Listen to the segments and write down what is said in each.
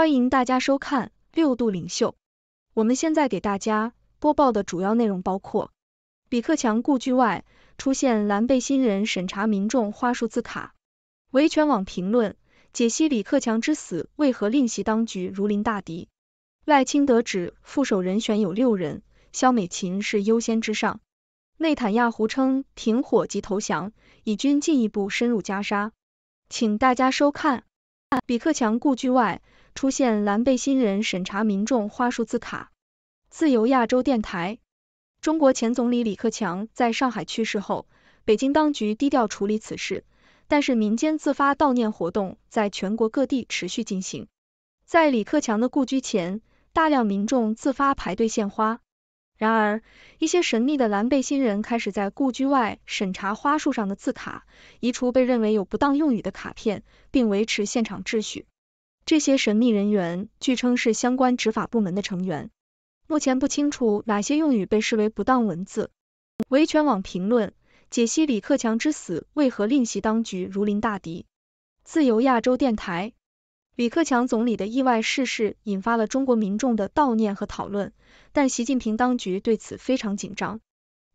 欢迎大家收看《六度领袖》。我们现在给大家播报的主要内容包括：李克强故居外出现蓝背新人审查民众花数字卡，维权网评论解析李克强之死为何令其当局如临大敌；赖清德指副手人选有六人，肖美琴是优先之上；内坦亚胡称停火及投降，以军进一步深入加沙。请大家收看《李克强故居外》。出现蓝背心人审查民众花束字卡，自由亚洲电台。中国前总理李克强在上海去世后，北京当局低调处理此事，但是民间自发悼念活动在全国各地持续进行。在李克强的故居前，大量民众自发排队献花。然而，一些神秘的蓝背心人开始在故居外审查花束上的字卡，移除被认为有不当用语的卡片，并维持现场秩序。这些神秘人员据称是相关执法部门的成员，目前不清楚哪些用语被视为不当文字。维权网评论解析李克强之死为何令其当局如临大敌。自由亚洲电台，李克强总理的意外逝世引发了中国民众的悼念和讨论，但习近平当局对此非常紧张。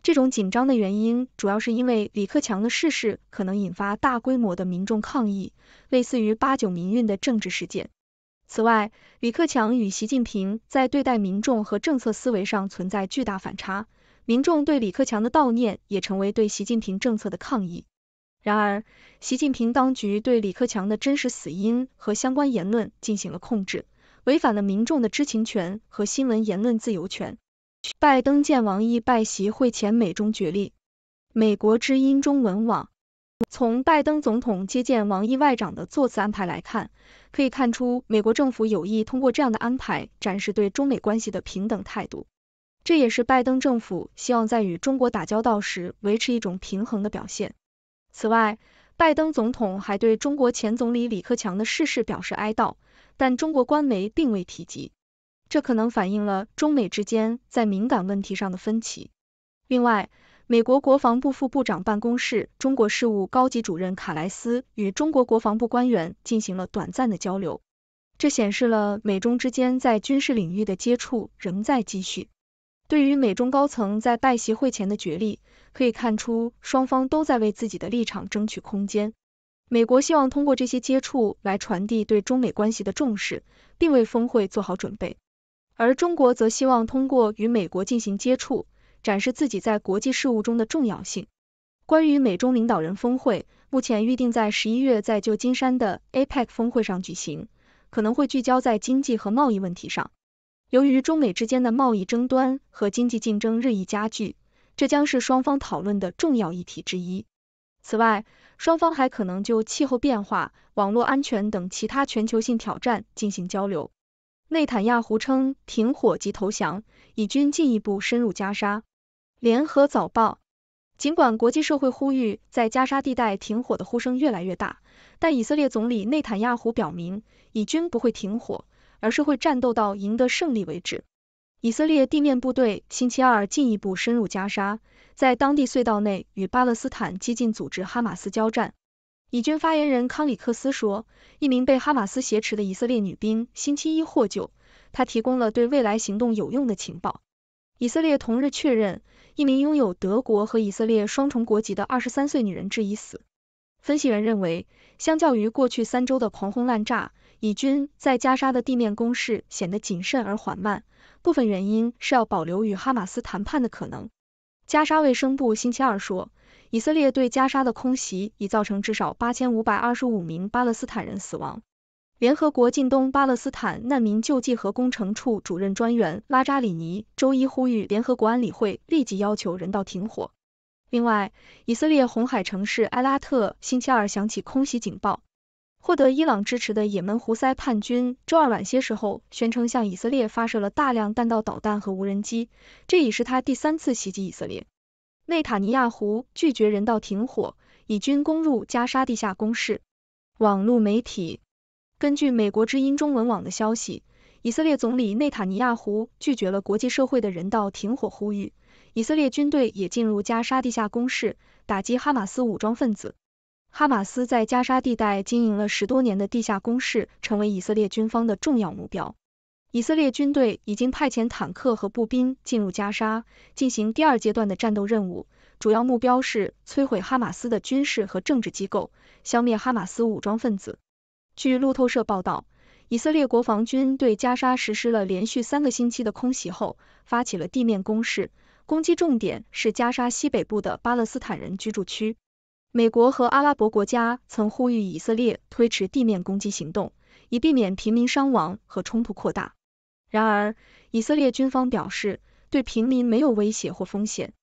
这种紧张的原因主要是因为李克强的逝世可能引发大规模的民众抗议，类似于八九民运的政治事件。此外，李克强与习近平在对待民众和政策思维上存在巨大反差，民众对李克强的悼念也成为对习近平政策的抗议。然而，习近平当局对李克强的真实死因和相关言论进行了控制，违反了民众的知情权和新闻言论自由权。拜登见王毅拜席会前美中决裂，美国之音中文网。从拜登总统接见王毅外长的座次安排来看，可以看出美国政府有意通过这样的安排展示对中美关系的平等态度，这也是拜登政府希望在与中国打交道时维持一种平衡的表现。此外，拜登总统还对中国前总理李克强的逝世表示哀悼，但中国官媒并未提及。这可能反映了中美之间在敏感问题上的分歧。另外，美国国防部副部长办公室中国事务高级主任卡莱斯与中国国防部官员进行了短暂的交流，这显示了美中之间在军事领域的接触仍在继续。对于美中高层在拜协会前的角力，可以看出双方都在为自己的立场争取空间。美国希望通过这些接触来传递对中美关系的重视，并为峰会做好准备。而中国则希望通过与美国进行接触，展示自己在国际事务中的重要性。关于美中领导人峰会，目前预定在十一月在旧金山的 APEC 峰会上举行，可能会聚焦在经济和贸易问题上。由于中美之间的贸易争端和经济竞争日益加剧，这将是双方讨论的重要议题之一。此外，双方还可能就气候变化、网络安全等其他全球性挑战进行交流。内坦亚胡称停火及投降，以军进一步深入加沙。联合早报：尽管国际社会呼吁在加沙地带停火的呼声越来越大，但以色列总理内坦亚胡表明，以军不会停火，而是会战斗到赢得胜利为止。以色列地面部队星期二进一步深入加沙，在当地隧道内与巴勒斯坦激进组织哈马斯交战。以军发言人康里克斯说，一名被哈马斯挟持的以色列女兵星期一获救，她提供了对未来行动有用的情报。以色列同日确认，一名拥有德国和以色列双重国籍的二十三岁女人致已死。分析员认为，相较于过去三周的狂轰滥炸，以军在加沙的地面攻势显得谨慎而缓慢，部分原因是要保留与哈马斯谈判的可能。加沙卫生部星期二说，以色列对加沙的空袭已造成至少八千五百二十五名巴勒斯坦人死亡。联合国近东巴勒斯坦难民救济和工程处主任专员拉扎里尼周一呼吁联合国安理会立即要求人道停火。另外，以色列红海城市埃拉特星期二响起空袭警报。获得伊朗支持的也门胡塞叛军周二晚些时候宣称向以色列发射了大量弹道导弹和无人机，这已是他第三次袭击以色列。内塔尼亚胡拒绝人道停火，以军攻入加沙地下工事。网络媒体根据美国之音中文网的消息，以色列总理内塔尼亚胡拒绝了国际社会的人道停火呼吁，以色列军队也进入加沙地下工事，打击哈马斯武装分子。哈马斯在加沙地带经营了十多年的地下攻势，成为以色列军方的重要目标。以色列军队已经派遣坦克和步兵进入加沙，进行第二阶段的战斗任务，主要目标是摧毁哈马斯的军事和政治机构，消灭哈马斯武装分子。据路透社报道，以色列国防军对加沙实施了连续三个星期的空袭后，发起了地面攻势，攻击重点是加沙西北部的巴勒斯坦人居住区。美国和阿拉伯国家曾呼吁以色列推迟地面攻击行动，以避免平民伤亡和冲突扩大。然而，以色列军方表示对平民没有威胁或风险。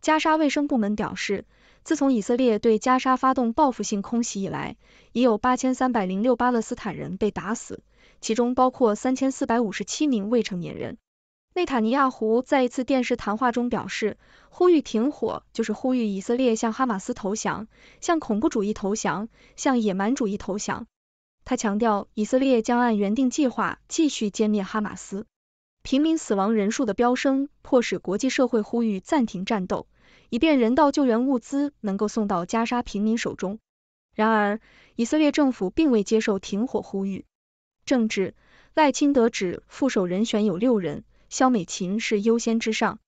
加沙卫生部门表示，自从以色列对加沙发动报复性空袭以来，已有八千三百零六巴勒斯坦人被打死，其中包括三千四百五十七名未成年人。内塔尼亚胡在一次电视谈话中表示，呼吁停火就是呼吁以色列向哈马斯投降，向恐怖主义投降，向野蛮主义投降。他强调，以色列将按原定计划继续歼灭哈马斯。平民死亡人数的飙升，迫使国际社会呼吁暂停战斗，以便人道救援物资能够送到加沙平民手中。然而，以色列政府并未接受停火呼吁。政治赖清德指副手人选有六人。肖美琴是优先之上。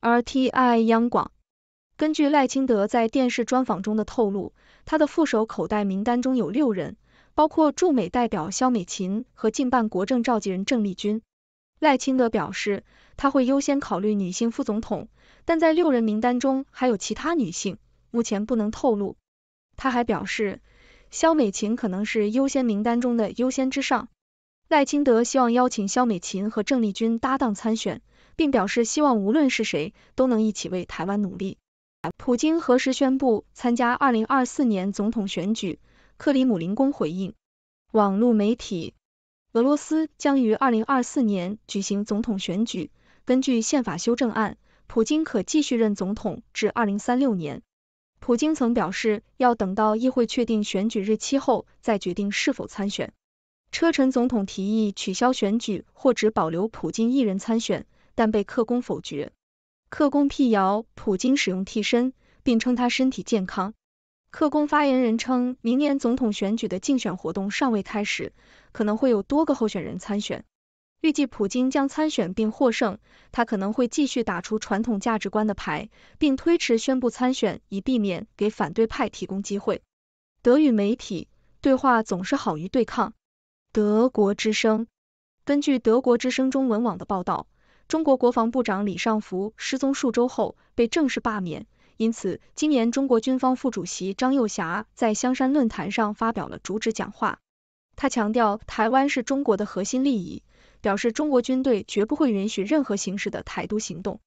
RTI 央广根据赖清德在电视专访中的透露，他的副手口袋名单中有六人，包括驻美代表肖美琴和近半国政召集人郑丽君。赖清德表示，他会优先考虑女性副总统，但在六人名单中还有其他女性，目前不能透露。他还表示，肖美琴可能是优先名单中的优先之上。赖清德希望邀请肖美琴和郑丽君搭档参选，并表示希望无论是谁，都能一起为台湾努力。普京何时宣布参加二零二四年总统选举？克里姆林宫回应网络媒体：俄罗斯将于二零二四年举行总统选举。根据宪法修正案，普京可继续任总统至二零三六年。普京曾表示要等到议会确定选举日期后再决定是否参选。车臣总统提议取消选举或只保留普京一人参选，但被克宫否决。克宫辟谣普京使用替身，并称他身体健康。克宫发言人称，明年总统选举的竞选活动尚未开始，可能会有多个候选人参选。预计普京将参选并获胜，他可能会继续打出传统价值观的牌，并推迟宣布参选以避免给反对派提供机会。德语媒体对话总是好于对抗。德国之声根据德国之声中文网的报道，中国国防部长李尚福失踪数周后被正式罢免，因此今年中国军方副主席张幼霞在香山论坛上发表了主旨讲话。他强调台湾是中国的核心利益，表示中国军队绝不会允许任何形式的台独行动。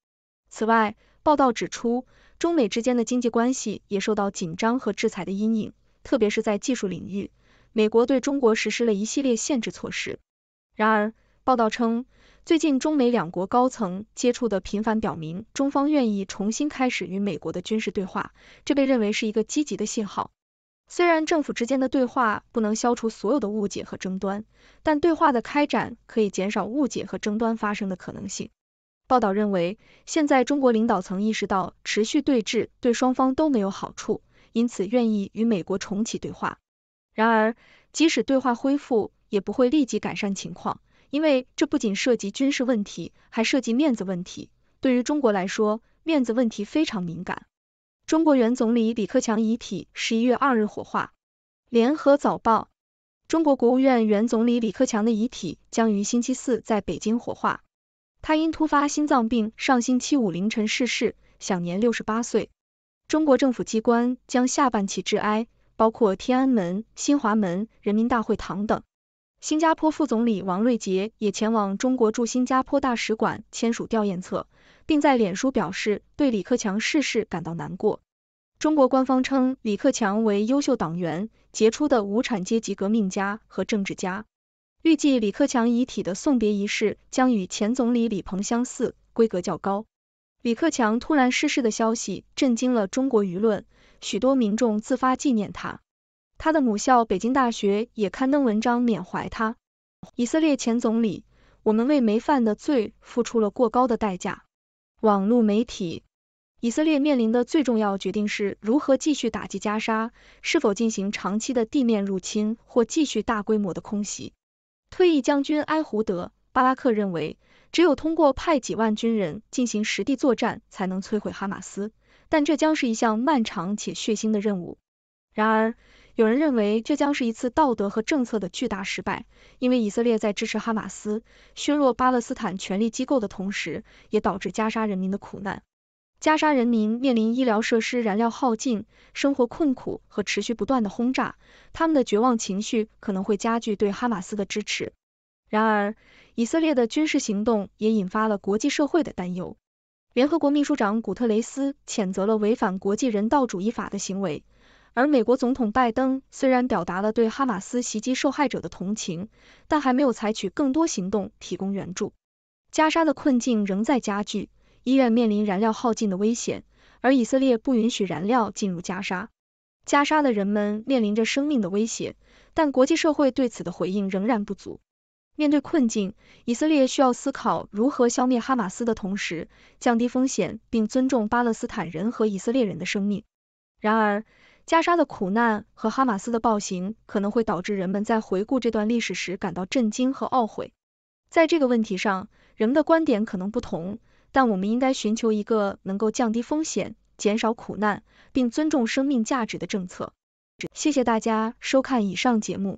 此外，报道指出，中美之间的经济关系也受到紧张和制裁的阴影，特别是在技术领域。美国对中国实施了一系列限制措施。然而，报道称，最近中美两国高层接触的频繁表明，中方愿意重新开始与美国的军事对话，这被认为是一个积极的信号。虽然政府之间的对话不能消除所有的误解和争端，但对话的开展可以减少误解和争端发生的可能性。报道认为，现在中国领导层意识到持续对峙对双方都没有好处，因此愿意与美国重启对话。然而，即使对话恢复，也不会立即改善情况，因为这不仅涉及军事问题，还涉及面子问题。对于中国来说，面子问题非常敏感。中国原总理李克强遗体十一月二日火化。联合早报：中国国务院原总理李克强的遗体将于星期四在北京火化，他因突发心脏病，上星期五凌晨逝世，享年六十八岁。中国政府机关将下半旗致哀。包括天安门、新华门、人民大会堂等。新加坡副总理王瑞杰也前往中国驻新加坡大使馆签署吊唁册，并在脸书表示对李克强逝世感到难过。中国官方称李克强为优秀党员、杰出的无产阶级革命家和政治家。预计李克强遗体的送别仪式将与前总理李鹏相似，规格较高。李克强突然逝世的消息震惊了中国舆论。许多民众自发纪念他，他的母校北京大学也刊登文章缅怀他。以色列前总理，我们为没犯的罪付出了过高的代价。网络媒体，以色列面临的最重要决定是如何继续打击加沙，是否进行长期的地面入侵或继续大规模的空袭。退役将军埃胡德巴拉克认为，只有通过派几万军人进行实地作战，才能摧毁哈马斯。但这将是一项漫长且血腥的任务。然而，有人认为这将是一次道德和政策的巨大失败，因为以色列在支持哈马斯、削弱巴勒斯坦权力机构的同时，也导致加沙人民的苦难。加沙人民面临医疗设施、燃料耗尽、生活困苦和持续不断的轰炸，他们的绝望情绪可能会加剧对哈马斯的支持。然而，以色列的军事行动也引发了国际社会的担忧。联合国秘书长古特雷斯谴责了违反国际人道主义法的行为，而美国总统拜登虽然表达了对哈马斯袭击受害者的同情，但还没有采取更多行动提供援助。加沙的困境仍在加剧，医院面临燃料耗尽的危险，而以色列不允许燃料进入加沙。加沙的人们面临着生命的威胁，但国际社会对此的回应仍然不足。面对困境，以色列需要思考如何消灭哈马斯的同时，降低风险并尊重巴勒斯坦人和以色列人的生命。然而，加沙的苦难和哈马斯的暴行可能会导致人们在回顾这段历史时感到震惊和懊悔。在这个问题上，人们的观点可能不同，但我们应该寻求一个能够降低风险、减少苦难并尊重生命价值的政策。谢谢大家收看以上节目。